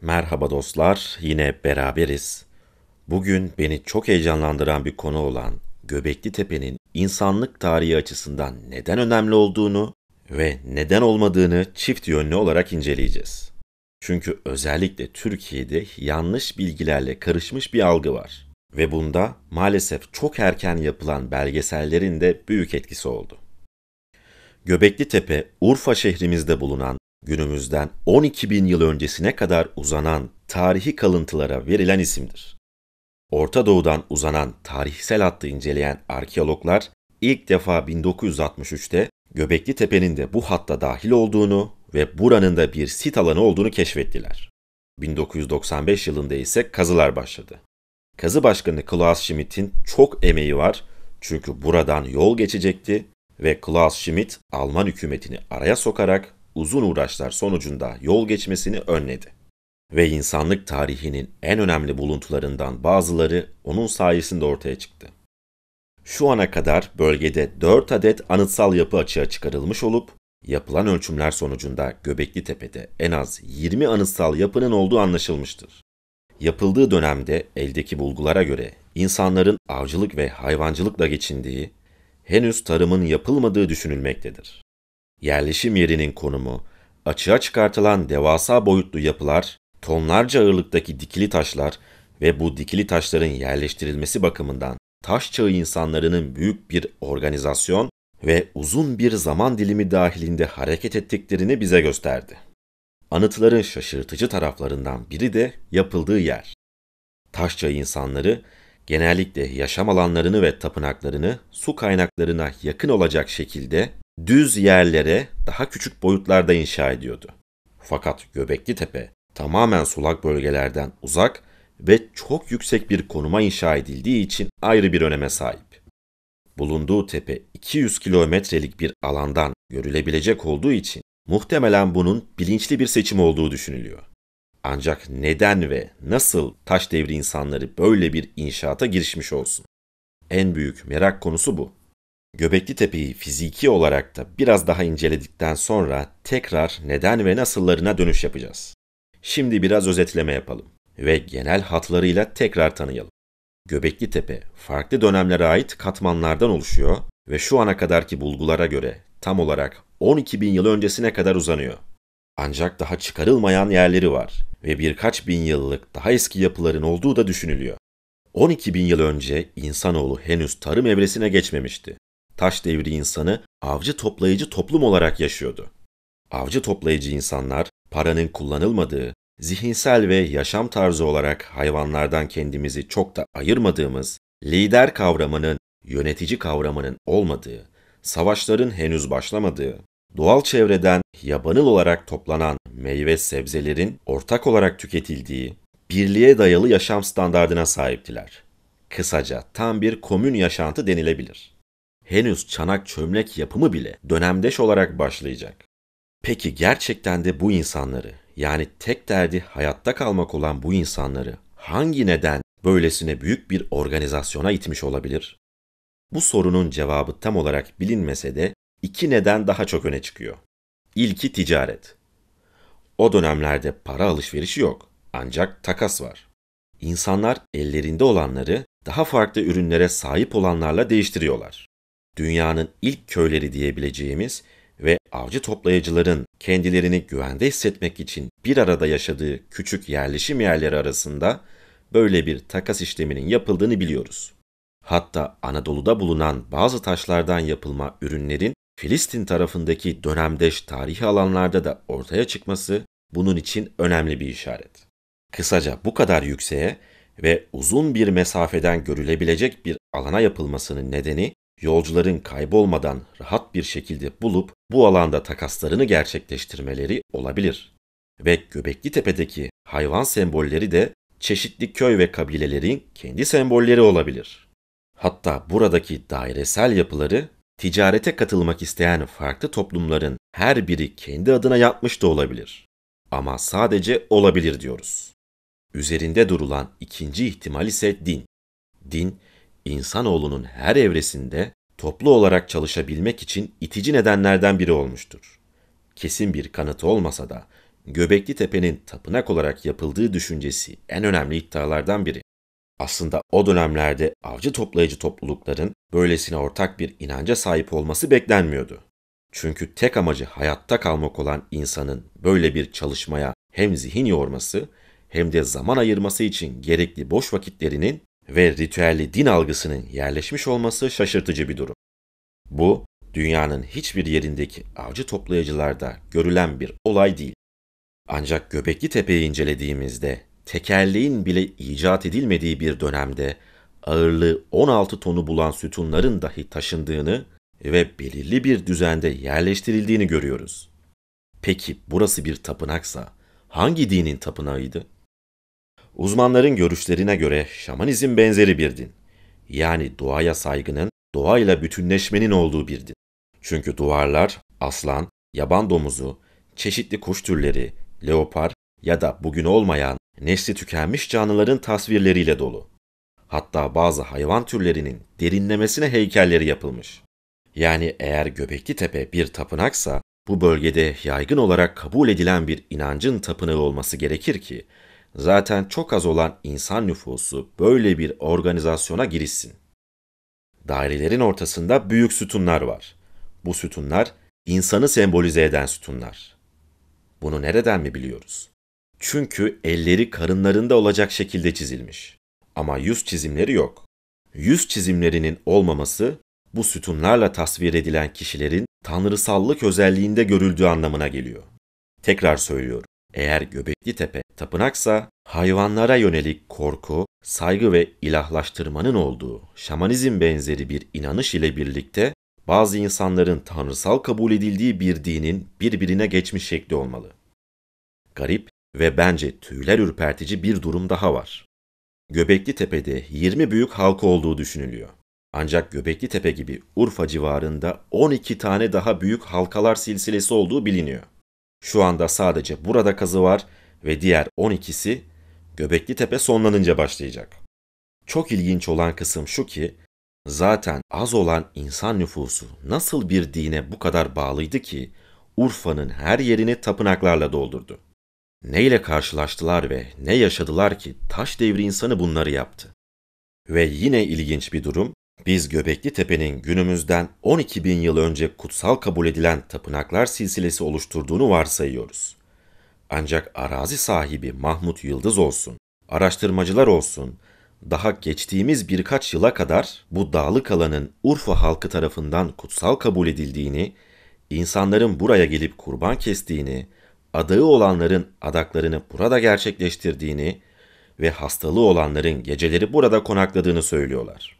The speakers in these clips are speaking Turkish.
Merhaba dostlar, yine beraberiz. Bugün beni çok heyecanlandıran bir konu olan Göbekli Tepe'nin insanlık tarihi açısından neden önemli olduğunu ve neden olmadığını çift yönlü olarak inceleyeceğiz. Çünkü özellikle Türkiye'de yanlış bilgilerle karışmış bir algı var ve bunda maalesef çok erken yapılan belgesellerin de büyük etkisi oldu. Göbekli Tepe, Urfa şehrimizde bulunan günümüzden 12 bin yıl öncesine kadar uzanan tarihi kalıntılara verilen isimdir. Orta Doğu'dan uzanan tarihsel hattı inceleyen arkeologlar ilk defa 1963'te Göbekli Tepe'nin de bu hatta dahil olduğunu ve buranın da bir sit alanı olduğunu keşfettiler. 1995 yılında ise kazılar başladı. Kazı başkanı Klaus Schmidt'in çok emeği var çünkü buradan yol geçecekti ve Klaus Schmidt Alman hükümetini araya sokarak uzun uğraşlar sonucunda yol geçmesini önledi. Ve insanlık tarihinin en önemli buluntularından bazıları onun sayesinde ortaya çıktı. Şu ana kadar bölgede 4 adet anıtsal yapı açığa çıkarılmış olup, yapılan ölçümler sonucunda Göbekli Tepe'de en az 20 anıtsal yapının olduğu anlaşılmıştır. Yapıldığı dönemde eldeki bulgulara göre insanların avcılık ve hayvancılıkla geçindiği, henüz tarımın yapılmadığı düşünülmektedir. Yerleşim yerinin konumu, açığa çıkartılan devasa boyutlu yapılar, tonlarca ağırlıktaki dikili taşlar ve bu dikili taşların yerleştirilmesi bakımından taş çağı insanlarının büyük bir organizasyon ve uzun bir zaman dilimi dahilinde hareket ettiklerini bize gösterdi. Anıtların şaşırtıcı taraflarından biri de yapıldığı yer. Taş çağı insanları genellikle yaşam alanlarını ve tapınaklarını su kaynaklarına yakın olacak şekilde düz yerlere daha küçük boyutlarda inşa ediyordu. Fakat Göbekli Tepe tamamen sulak bölgelerden uzak ve çok yüksek bir konuma inşa edildiği için ayrı bir öneme sahip. Bulunduğu tepe 200 kilometrelik bir alandan görülebilecek olduğu için muhtemelen bunun bilinçli bir seçim olduğu düşünülüyor. Ancak neden ve nasıl taş devri insanları böyle bir inşaata girişmiş olsun? En büyük merak konusu bu. Göbekli Tepe'yi fiziki olarak da biraz daha inceledikten sonra tekrar neden ve nasıllarına dönüş yapacağız. Şimdi biraz özetleme yapalım ve genel hatlarıyla tekrar tanıyalım. Göbekli Tepe farklı dönemlere ait katmanlardan oluşuyor ve şu ana kadarki bulgulara göre tam olarak 12 bin yıl öncesine kadar uzanıyor. Ancak daha çıkarılmayan yerleri var ve birkaç bin yıllık daha eski yapıların olduğu da düşünülüyor. 12 bin yıl önce insanoğlu henüz tarım evresine geçmemişti taş devri insanı avcı toplayıcı toplum olarak yaşıyordu. Avcı toplayıcı insanlar paranın kullanılmadığı, zihinsel ve yaşam tarzı olarak hayvanlardan kendimizi çok da ayırmadığımız, lider kavramının, yönetici kavramının olmadığı, savaşların henüz başlamadığı, doğal çevreden yabanıl olarak toplanan meyve sebzelerin ortak olarak tüketildiği, birliğe dayalı yaşam standardına sahiptiler. Kısaca tam bir komün yaşantı denilebilir henüz çanak çömlek yapımı bile dönemdeş olarak başlayacak. Peki gerçekten de bu insanları yani tek derdi hayatta kalmak olan bu insanları hangi neden böylesine büyük bir organizasyona itmiş olabilir? Bu sorunun cevabı tam olarak bilinmese de iki neden daha çok öne çıkıyor. İlki ticaret. O dönemlerde para alışverişi yok ancak takas var. İnsanlar ellerinde olanları daha farklı ürünlere sahip olanlarla değiştiriyorlar dünyanın ilk köyleri diyebileceğimiz ve avcı toplayıcıların kendilerini güvende hissetmek için bir arada yaşadığı küçük yerleşim yerleri arasında böyle bir takas işleminin yapıldığını biliyoruz. Hatta Anadolu'da bulunan bazı taşlardan yapılma ürünlerin Filistin tarafındaki dönemdeş tarihi alanlarda da ortaya çıkması bunun için önemli bir işaret. Kısaca bu kadar yükseğe ve uzun bir mesafeden görülebilecek bir alana yapılmasının nedeni yolcuların kaybolmadan rahat bir şekilde bulup bu alanda takaslarını gerçekleştirmeleri olabilir. Ve Göbekli Tepe'deki hayvan sembolleri de çeşitli köy ve kabilelerin kendi sembolleri olabilir. Hatta buradaki dairesel yapıları ticarete katılmak isteyen farklı toplumların her biri kendi adına yapmış da olabilir. Ama sadece olabilir diyoruz. Üzerinde durulan ikinci ihtimal ise din. Din insanoğlunun her evresinde toplu olarak çalışabilmek için itici nedenlerden biri olmuştur. Kesin bir kanıtı olmasa da Göbekli Tepe'nin tapınak olarak yapıldığı düşüncesi en önemli iddialardan biri. Aslında o dönemlerde avcı toplayıcı toplulukların böylesine ortak bir inanca sahip olması beklenmiyordu. Çünkü tek amacı hayatta kalmak olan insanın böyle bir çalışmaya hem zihin yorması hem de zaman ayırması için gerekli boş vakitlerinin ve ritüelli din algısının yerleşmiş olması şaşırtıcı bir durum. Bu, dünyanın hiçbir yerindeki avcı toplayıcılarda görülen bir olay değil. Ancak Göbekli Tepe'yi incelediğimizde tekerleğin bile icat edilmediği bir dönemde ağırlığı 16 tonu bulan sütunların dahi taşındığını ve belirli bir düzende yerleştirildiğini görüyoruz. Peki burası bir tapınaksa hangi dinin tapınağıydı? Uzmanların görüşlerine göre şamanizm benzeri bir din. Yani doğaya saygının, doğayla bütünleşmenin olduğu bir din. Çünkü duvarlar aslan, yaban domuzu, çeşitli kuş türleri, leopar ya da bugün olmayan nesli tükenmiş canlıların tasvirleriyle dolu. Hatta bazı hayvan türlerinin derinlemesine heykelleri yapılmış. Yani eğer Göbekli Tepe bir tapınaksa bu bölgede yaygın olarak kabul edilen bir inancın tapınağı olması gerekir ki zaten çok az olan insan nüfusu böyle bir organizasyona girişsin. Dairelerin ortasında büyük sütunlar var. Bu sütunlar insanı sembolize eden sütunlar. Bunu nereden mi biliyoruz? Çünkü elleri karınlarında olacak şekilde çizilmiş. Ama yüz çizimleri yok. Yüz çizimlerinin olmaması bu sütunlarla tasvir edilen kişilerin tanrısallık özelliğinde görüldüğü anlamına geliyor. Tekrar söylüyorum. Eğer Göbekli Tepe tapınaksa hayvanlara yönelik korku, saygı ve ilahlaştırmanın olduğu şamanizm benzeri bir inanış ile birlikte bazı insanların tanrısal kabul edildiği bir dinin birbirine geçmiş şekli olmalı. Garip ve bence tüyler ürpertici bir durum daha var. Göbekli Tepe'de 20 büyük halka olduğu düşünülüyor. Ancak Göbekli Tepe gibi Urfa civarında 12 tane daha büyük halkalar silsilesi olduğu biliniyor. Şu anda sadece burada kazı var ve diğer 12'si Göbekli Tepe sonlanınca başlayacak. Çok ilginç olan kısım şu ki zaten az olan insan nüfusu nasıl bir dine bu kadar bağlıydı ki Urfa'nın her yerini tapınaklarla doldurdu. Neyle karşılaştılar ve ne yaşadılar ki taş devri insanı bunları yaptı? Ve yine ilginç bir durum, biz Göbekli Tepe'nin günümüzden 12 bin yıl önce kutsal kabul edilen tapınaklar silsilesi oluşturduğunu varsayıyoruz. Ancak arazi sahibi Mahmut Yıldız olsun, araştırmacılar olsun, daha geçtiğimiz birkaç yıla kadar bu dağlık alanın Urfa halkı tarafından kutsal kabul edildiğini, insanların buraya gelip kurban kestiğini, adağı olanların adaklarını burada gerçekleştirdiğini ve hastalığı olanların geceleri burada konakladığını söylüyorlar.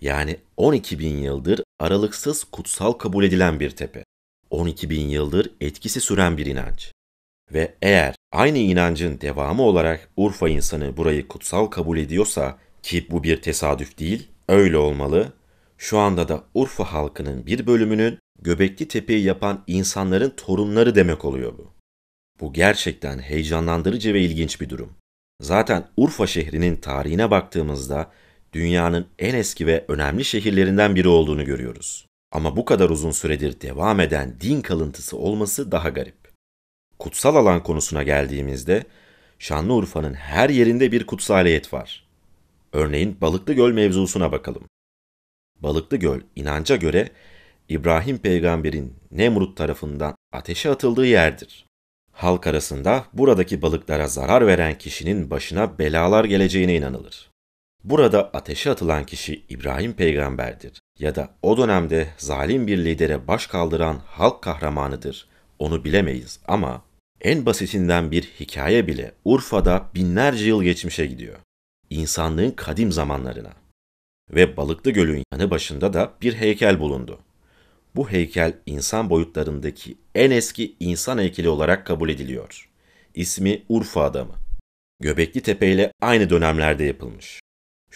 Yani 12 bin yıldır aralıksız kutsal kabul edilen bir tepe. 12 bin yıldır etkisi süren bir inanç. Ve eğer aynı inancın devamı olarak Urfa insanı burayı kutsal kabul ediyorsa ki bu bir tesadüf değil, öyle olmalı. Şu anda da Urfa halkının bir bölümünün Göbekli Tepe'yi yapan insanların torunları demek oluyor bu. Bu gerçekten heyecanlandırıcı ve ilginç bir durum. Zaten Urfa şehrinin tarihine baktığımızda dünyanın en eski ve önemli şehirlerinden biri olduğunu görüyoruz. Ama bu kadar uzun süredir devam eden din kalıntısı olması daha garip. Kutsal alan konusuna geldiğimizde Şanlıurfa'nın her yerinde bir kutsaliyet var. Örneğin Balıklı Göl mevzusuna bakalım. Balıklı Göl inanca göre İbrahim peygamberin Nemrut tarafından ateşe atıldığı yerdir. Halk arasında buradaki balıklara zarar veren kişinin başına belalar geleceğine inanılır. Burada ateşe atılan kişi İbrahim peygamberdir ya da o dönemde zalim bir lidere baş kaldıran halk kahramanıdır. Onu bilemeyiz ama en basitinden bir hikaye bile Urfa'da binlerce yıl geçmişe gidiyor. İnsanlığın kadim zamanlarına. Ve Balıklı Gölü'nün yanı başında da bir heykel bulundu. Bu heykel insan boyutlarındaki en eski insan heykeli olarak kabul ediliyor. İsmi Urfa Adamı. Göbekli Tepe ile aynı dönemlerde yapılmış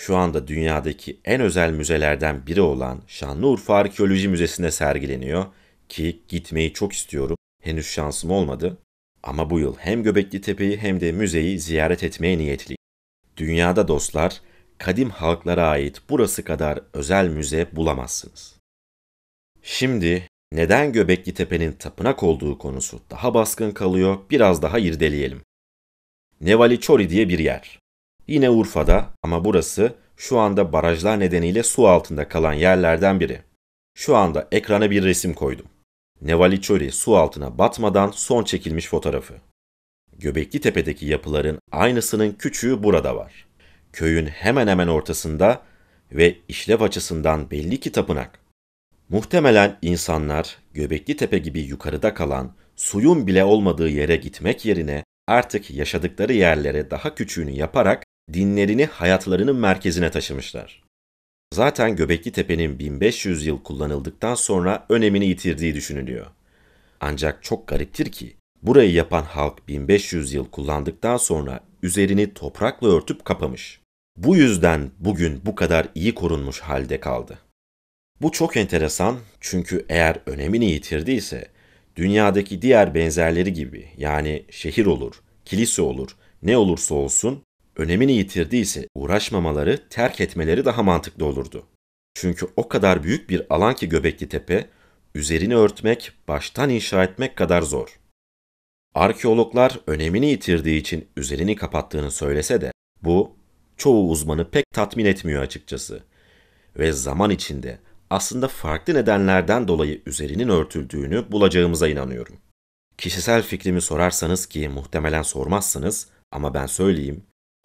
şu anda dünyadaki en özel müzelerden biri olan Şanlıurfa Arkeoloji Müzesi'nde sergileniyor ki gitmeyi çok istiyorum. Henüz şansım olmadı ama bu yıl hem Göbekli Tepe'yi hem de müzeyi ziyaret etmeye niyetliyim. Dünyada dostlar, kadim halklara ait burası kadar özel müze bulamazsınız. Şimdi neden Göbekli Tepe'nin tapınak olduğu konusu daha baskın kalıyor biraz daha irdeleyelim. Nevali Çori diye bir yer. Yine Urfa'da ama burası şu anda barajlar nedeniyle su altında kalan yerlerden biri. Şu anda ekrana bir resim koydum. Nevaliçoli su altına batmadan son çekilmiş fotoğrafı. Göbekli Tepe'deki yapıların aynısının küçüğü burada var. Köyün hemen hemen ortasında ve işlev açısından belli ki tapınak. Muhtemelen insanlar Göbekli Tepe gibi yukarıda kalan suyun bile olmadığı yere gitmek yerine artık yaşadıkları yerlere daha küçüğünü yaparak dinlerini hayatlarının merkezine taşımışlar. Zaten Göbekli Tepe'nin 1500 yıl kullanıldıktan sonra önemini yitirdiği düşünülüyor. Ancak çok gariptir ki burayı yapan halk 1500 yıl kullandıktan sonra üzerini toprakla örtüp kapamış. Bu yüzden bugün bu kadar iyi korunmuş halde kaldı. Bu çok enteresan çünkü eğer önemini yitirdiyse dünyadaki diğer benzerleri gibi yani şehir olur, kilise olur, ne olursa olsun önemini yitirdiyse uğraşmamaları, terk etmeleri daha mantıklı olurdu. Çünkü o kadar büyük bir alan ki Göbekli Tepe, üzerini örtmek, baştan inşa etmek kadar zor. Arkeologlar önemini yitirdiği için üzerini kapattığını söylese de bu çoğu uzmanı pek tatmin etmiyor açıkçası. Ve zaman içinde aslında farklı nedenlerden dolayı üzerinin örtüldüğünü bulacağımıza inanıyorum. Kişisel fikrimi sorarsanız ki muhtemelen sormazsınız ama ben söyleyeyim,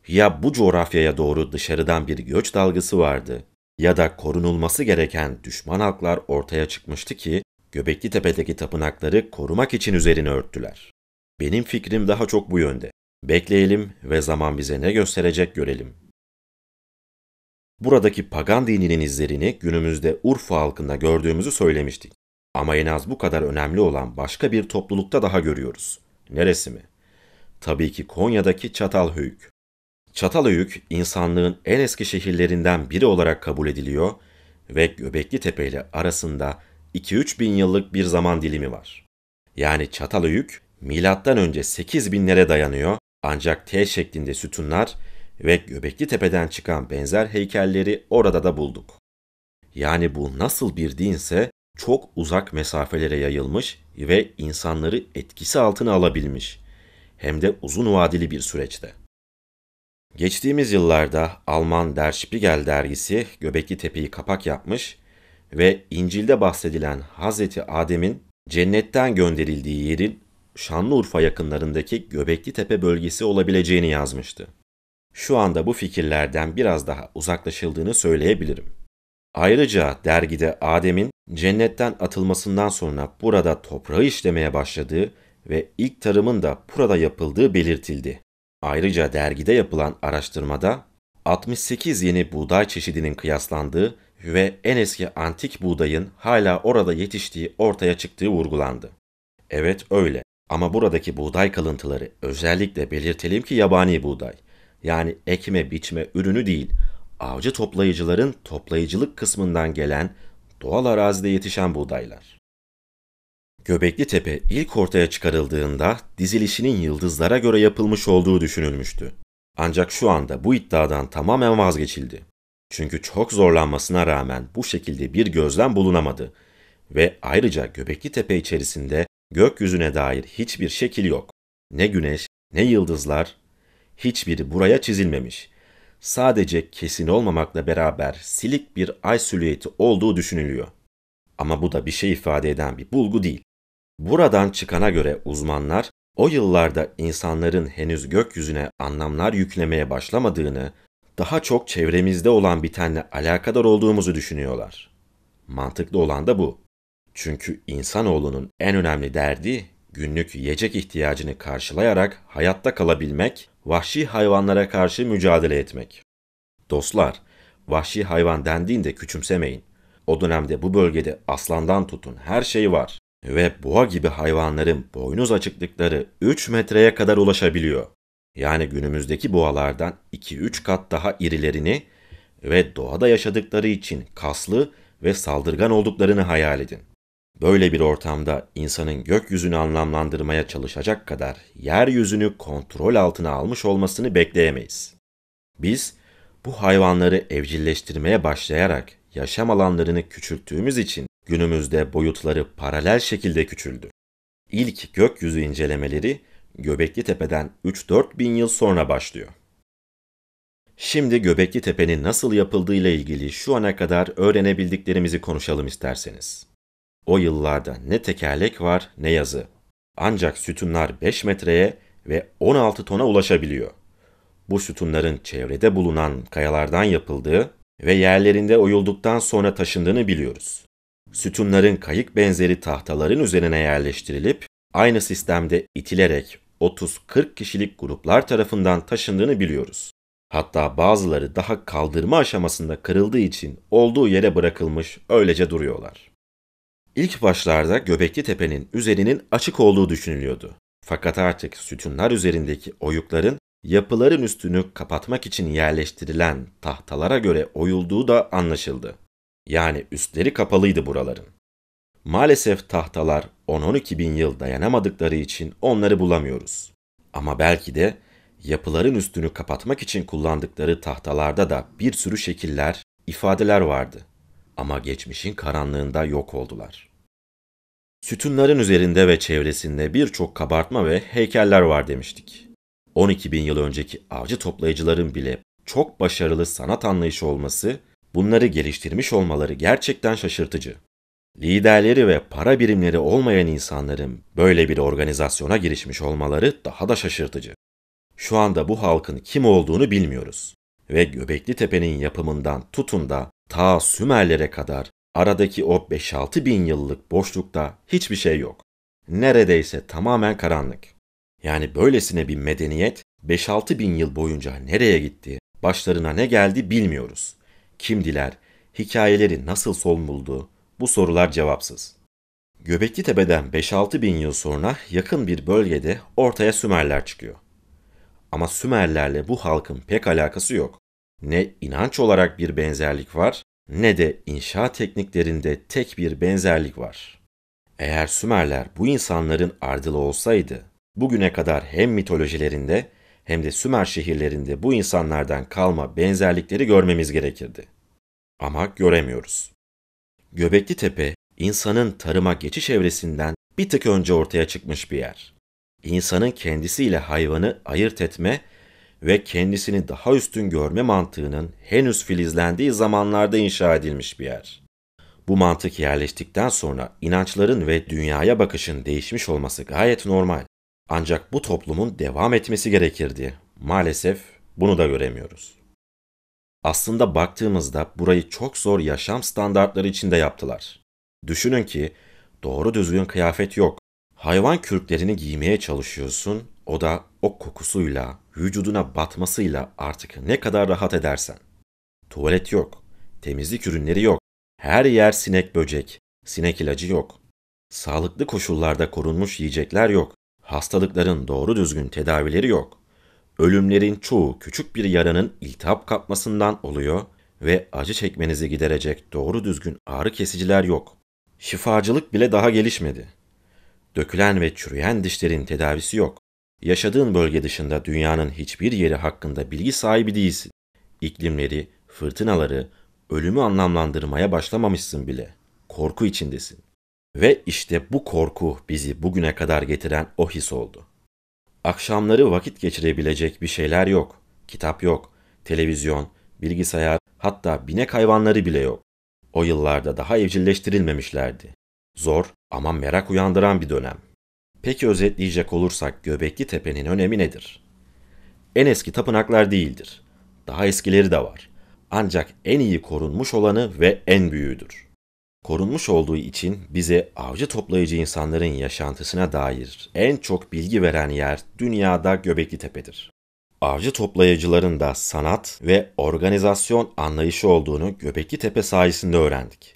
ya bu coğrafyaya doğru dışarıdan bir göç dalgası vardı ya da korunulması gereken düşman halklar ortaya çıkmıştı ki Göbekli Tepe'deki tapınakları korumak için üzerine örttüler. Benim fikrim daha çok bu yönde. Bekleyelim ve zaman bize ne gösterecek görelim. Buradaki pagan dininin izlerini günümüzde Urfa halkında gördüğümüzü söylemiştik. Ama en az bu kadar önemli olan başka bir toplulukta daha görüyoruz. Neresi mi? Tabii ki Konya'daki Çatalhöyük. Çatalhöyük insanlığın en eski şehirlerinden biri olarak kabul ediliyor ve Göbekli Tepe ile arasında 2-3 bin yıllık bir zaman dilimi var. Yani Çatalhöyük milattan önce 8 binlere dayanıyor ancak T şeklinde sütunlar ve Göbekli Tepe'den çıkan benzer heykelleri orada da bulduk. Yani bu nasıl bir dinse çok uzak mesafelere yayılmış ve insanları etkisi altına alabilmiş. Hem de uzun vadeli bir süreçte. Geçtiğimiz yıllarda Alman Der Spiegel dergisi Göbekli Tepe'yi kapak yapmış ve İncil'de bahsedilen Hazreti Adem'in cennetten gönderildiği yerin Şanlıurfa yakınlarındaki Göbekli Tepe bölgesi olabileceğini yazmıştı. Şu anda bu fikirlerden biraz daha uzaklaşıldığını söyleyebilirim. Ayrıca dergide Adem'in cennetten atılmasından sonra burada toprağı işlemeye başladığı ve ilk tarımın da burada yapıldığı belirtildi. Ayrıca dergide yapılan araştırmada 68 yeni buğday çeşidinin kıyaslandığı ve en eski antik buğdayın hala orada yetiştiği ortaya çıktığı vurgulandı. Evet öyle ama buradaki buğday kalıntıları özellikle belirtelim ki yabani buğday. Yani ekme biçme ürünü değil, avcı toplayıcıların toplayıcılık kısmından gelen doğal arazide yetişen buğdaylar. Göbekli Tepe ilk ortaya çıkarıldığında dizilişinin yıldızlara göre yapılmış olduğu düşünülmüştü. Ancak şu anda bu iddiadan tamamen vazgeçildi. Çünkü çok zorlanmasına rağmen bu şekilde bir gözlem bulunamadı ve ayrıca Göbekli Tepe içerisinde gökyüzüne dair hiçbir şekil yok. Ne güneş, ne yıldızlar, hiçbiri buraya çizilmemiş. Sadece kesin olmamakla beraber silik bir ay silüeti olduğu düşünülüyor. Ama bu da bir şey ifade eden bir bulgu değil. Buradan çıkana göre uzmanlar o yıllarda insanların henüz gökyüzüne anlamlar yüklemeye başlamadığını, daha çok çevremizde olan bitenle alakadar olduğumuzu düşünüyorlar. Mantıklı olan da bu. Çünkü insanoğlunun en önemli derdi günlük yiyecek ihtiyacını karşılayarak hayatta kalabilmek, vahşi hayvanlara karşı mücadele etmek. Dostlar, vahşi hayvan dendiğinde küçümsemeyin. O dönemde bu bölgede aslandan tutun her şey var ve boğa gibi hayvanların boynuz açıklıkları 3 metreye kadar ulaşabiliyor. Yani günümüzdeki boğalardan 2-3 kat daha irilerini ve doğada yaşadıkları için kaslı ve saldırgan olduklarını hayal edin. Böyle bir ortamda insanın gökyüzünü anlamlandırmaya çalışacak kadar yeryüzünü kontrol altına almış olmasını bekleyemeyiz. Biz bu hayvanları evcilleştirmeye başlayarak yaşam alanlarını küçülttüğümüz için Günümüzde boyutları paralel şekilde küçüldü. İlk gökyüzü incelemeleri Göbekli Tepe'den 3-4 bin yıl sonra başlıyor. Şimdi Göbekli Tepe'nin nasıl yapıldığı ile ilgili şu ana kadar öğrenebildiklerimizi konuşalım isterseniz. O yıllarda ne tekerlek var ne yazı. Ancak sütunlar 5 metreye ve 16 tona ulaşabiliyor. Bu sütunların çevrede bulunan kayalardan yapıldığı ve yerlerinde oyulduktan sonra taşındığını biliyoruz sütunların kayık benzeri tahtaların üzerine yerleştirilip aynı sistemde itilerek 30-40 kişilik gruplar tarafından taşındığını biliyoruz. Hatta bazıları daha kaldırma aşamasında kırıldığı için olduğu yere bırakılmış öylece duruyorlar. İlk başlarda Göbekli Tepe'nin üzerinin açık olduğu düşünülüyordu. Fakat artık sütunlar üzerindeki oyukların yapıların üstünü kapatmak için yerleştirilen tahtalara göre oyulduğu da anlaşıldı yani üstleri kapalıydı buraların. Maalesef tahtalar 10-12 bin yıl dayanamadıkları için onları bulamıyoruz. Ama belki de yapıların üstünü kapatmak için kullandıkları tahtalarda da bir sürü şekiller, ifadeler vardı. Ama geçmişin karanlığında yok oldular. Sütunların üzerinde ve çevresinde birçok kabartma ve heykeller var demiştik. 12 bin yıl önceki avcı toplayıcıların bile çok başarılı sanat anlayışı olması bunları geliştirmiş olmaları gerçekten şaşırtıcı. Liderleri ve para birimleri olmayan insanların böyle bir organizasyona girişmiş olmaları daha da şaşırtıcı. Şu anda bu halkın kim olduğunu bilmiyoruz ve Göbekli Tepe'nin yapımından tutun da ta Sümerlere kadar aradaki o 5-6 bin yıllık boşlukta hiçbir şey yok. Neredeyse tamamen karanlık. Yani böylesine bir medeniyet 5-6 bin yıl boyunca nereye gitti, başlarına ne geldi bilmiyoruz kim diler, hikayeleri nasıl son buldu bu sorular cevapsız. Göbekli Tepe'den 5-6 bin yıl sonra yakın bir bölgede ortaya Sümerler çıkıyor. Ama Sümerlerle bu halkın pek alakası yok. Ne inanç olarak bir benzerlik var ne de inşa tekniklerinde tek bir benzerlik var. Eğer Sümerler bu insanların ardılı olsaydı, bugüne kadar hem mitolojilerinde hem de Sümer şehirlerinde bu insanlardan kalma benzerlikleri görmemiz gerekirdi. Ama göremiyoruz. Göbekli Tepe, insanın tarıma geçiş evresinden bir tık önce ortaya çıkmış bir yer. İnsanın kendisiyle hayvanı ayırt etme ve kendisini daha üstün görme mantığının henüz filizlendiği zamanlarda inşa edilmiş bir yer. Bu mantık yerleştikten sonra inançların ve dünyaya bakışın değişmiş olması gayet normal. Ancak bu toplumun devam etmesi gerekirdi. Maalesef bunu da göremiyoruz. Aslında baktığımızda burayı çok zor yaşam standartları içinde yaptılar. Düşünün ki doğru düzgün kıyafet yok. Hayvan kürklerini giymeye çalışıyorsun. O da o kokusuyla, vücuduna batmasıyla artık ne kadar rahat edersen. Tuvalet yok, temizlik ürünleri yok. Her yer sinek böcek, sinek ilacı yok. Sağlıklı koşullarda korunmuş yiyecekler yok. Hastalıkların doğru düzgün tedavileri yok. Ölümlerin çoğu küçük bir yaranın iltihap kapmasından oluyor ve acı çekmenizi giderecek doğru düzgün ağrı kesiciler yok. Şifacılık bile daha gelişmedi. Dökülen ve çürüyen dişlerin tedavisi yok. Yaşadığın bölge dışında dünyanın hiçbir yeri hakkında bilgi sahibi değilsin. İklimleri, fırtınaları, ölümü anlamlandırmaya başlamamışsın bile. Korku içindesin. Ve işte bu korku bizi bugüne kadar getiren o his oldu. Akşamları vakit geçirebilecek bir şeyler yok. Kitap yok, televizyon, bilgisayar, hatta binek hayvanları bile yok. O yıllarda daha evcilleştirilmemişlerdi. Zor ama merak uyandıran bir dönem. Peki özetleyecek olursak Göbekli Tepe'nin önemi nedir? En eski tapınaklar değildir. Daha eskileri de var. Ancak en iyi korunmuş olanı ve en büyüğüdür korunmuş olduğu için bize avcı toplayıcı insanların yaşantısına dair en çok bilgi veren yer dünyada Göbekli Tepe'dir. Avcı toplayıcıların da sanat ve organizasyon anlayışı olduğunu Göbekli Tepe sayesinde öğrendik.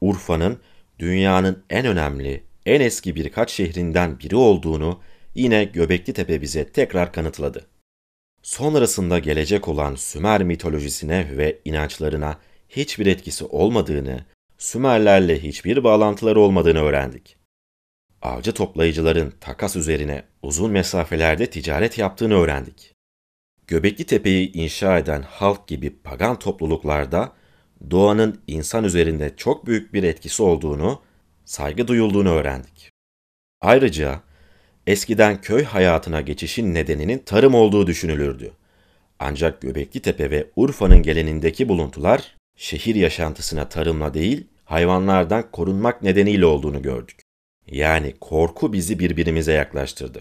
Urfa'nın dünyanın en önemli, en eski birkaç şehrinden biri olduğunu yine Göbekli Tepe bize tekrar kanıtladı. Sonrasında gelecek olan Sümer mitolojisine ve inançlarına hiçbir etkisi olmadığını Sümerlerle hiçbir bağlantıları olmadığını öğrendik. Avcı toplayıcıların takas üzerine uzun mesafelerde ticaret yaptığını öğrendik. Göbekli Tepe'yi inşa eden halk gibi pagan topluluklarda doğanın insan üzerinde çok büyük bir etkisi olduğunu, saygı duyulduğunu öğrendik. Ayrıca eskiden köy hayatına geçişin nedeninin tarım olduğu düşünülürdü. Ancak Göbekli Tepe ve Urfa'nın gelenindeki buluntular şehir yaşantısına tarımla değil, hayvanlardan korunmak nedeniyle olduğunu gördük. Yani korku bizi birbirimize yaklaştırdı.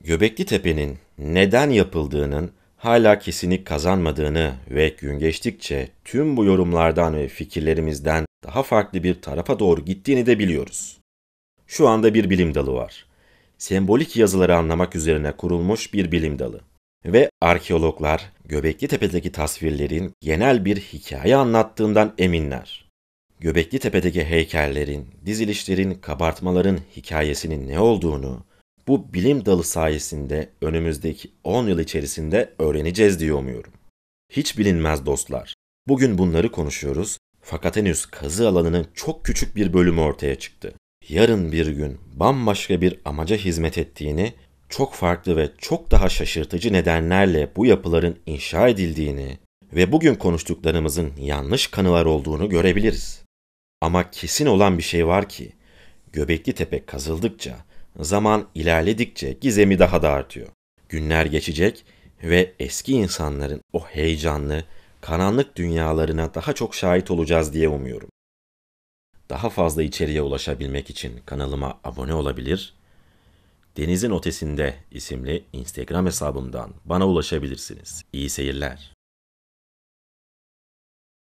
Göbekli Tepe'nin neden yapıldığının hala kesinlik kazanmadığını ve gün geçtikçe tüm bu yorumlardan ve fikirlerimizden daha farklı bir tarafa doğru gittiğini de biliyoruz. Şu anda bir bilim dalı var. Sembolik yazıları anlamak üzerine kurulmuş bir bilim dalı. Ve arkeologlar Göbekli Tepe'deki tasvirlerin genel bir hikaye anlattığından eminler. Göbekli Tepe'deki heykellerin, dizilişlerin, kabartmaların hikayesinin ne olduğunu bu bilim dalı sayesinde önümüzdeki 10 yıl içerisinde öğreneceğiz diye umuyorum. Hiç bilinmez dostlar. Bugün bunları konuşuyoruz fakat henüz kazı alanının çok küçük bir bölümü ortaya çıktı. Yarın bir gün bambaşka bir amaca hizmet ettiğini, çok farklı ve çok daha şaşırtıcı nedenlerle bu yapıların inşa edildiğini ve bugün konuştuklarımızın yanlış kanılar olduğunu görebiliriz. Ama kesin olan bir şey var ki, Göbekli Tepe kazıldıkça, zaman ilerledikçe gizemi daha da artıyor. Günler geçecek ve eski insanların o heyecanlı, karanlık dünyalarına daha çok şahit olacağız diye umuyorum. Daha fazla içeriye ulaşabilmek için kanalıma abone olabilir, Denizin Ötesinde isimli Instagram hesabımdan bana ulaşabilirsiniz. İyi seyirler.